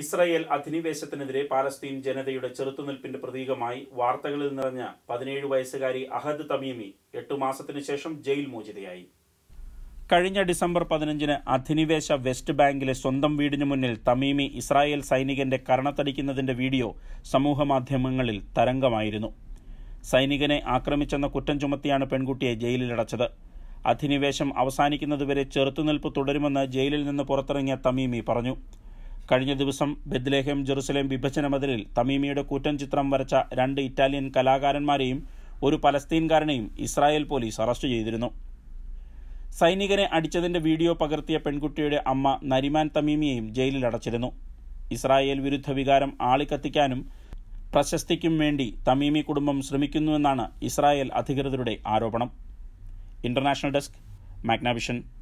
Israel അധിനിവേശത്തിനെതിരെ Palestine ജനതയുടെ ചെറുത്തുനിൽപ്പിന്റെ പ്രതീകമായി വാർത്തകളിൽ നിറഞ്ഞ പതിനേഴ് വയസ്സുകാരി അഹദ് തമീമി എട്ടു മാസത്തിനു ശേഷം ജയിൽ മോചിതയായി കഴിഞ്ഞ ഡിസംബർ പതിനഞ്ചിന് അധിനിവേശ വെസ്റ്റ് ബാങ്കിലെ സ്വന്തം വീടിനു മുന്നിൽ തമീമി ഇസ്രായേൽ സൈനികന്റെ കരണത്തടിക്കുന്നതിന്റെ വീഡിയോ സമൂഹമാധ്യമങ്ങളിൽ തരംഗമായിരുന്നു സൈനികനെ ആക്രമിച്ചെന്ന കുറ്റം ചുമത്തിയാണ് പെൺകുട്ടിയെ ജയിലിലടച്ചത് അധിനിവേശം അവസാനിക്കുന്നതുവരെ ചെറുത്തുനിൽപ്പ് തുടരുമെന്ന് ജയിലിൽ നിന്ന് പുറത്തിറങ്ങിയ തമീമി പറഞ്ഞു കഴിഞ്ഞ ദിവസം ബെദ്ലേഹം ജെറുസലേം വിഭജന മതിലിൽ തമീമിയുടെ കൂറ്റൻ ചിത്രം വരച്ച രണ്ട് ഇറ്റാലിയൻ കലാകാരന്മാരെയും ഒരു പലസ്തീൻകാരനെയും ഇസ്രായേൽ പോലീസ് അറസ്റ്റ് ചെയ്തിരുന്നു സൈനികനെ അടിച്ചതിന്റെ വീഡിയോ പകർത്തിയ പെൺകുട്ടിയുടെ അമ്മ നരിമാൻ തമീമിയെയും ജയിലിൽ അടച്ചിരുന്നു ഇസ്രായേൽ വിരുദ്ധ വികാരം ആളിക്കത്തിക്കാനും പ്രശസ്തിക്കും വേണ്ടി തമീമി കുടുംബം ശ്രമിക്കുന്നുവെന്നാണ് ഇസ്രായേൽ അധികൃതരുടെ ആരോപണം ഇന്റർനാഷണൽ ഡെസ്ക് മാഗ്നാവിഷൻ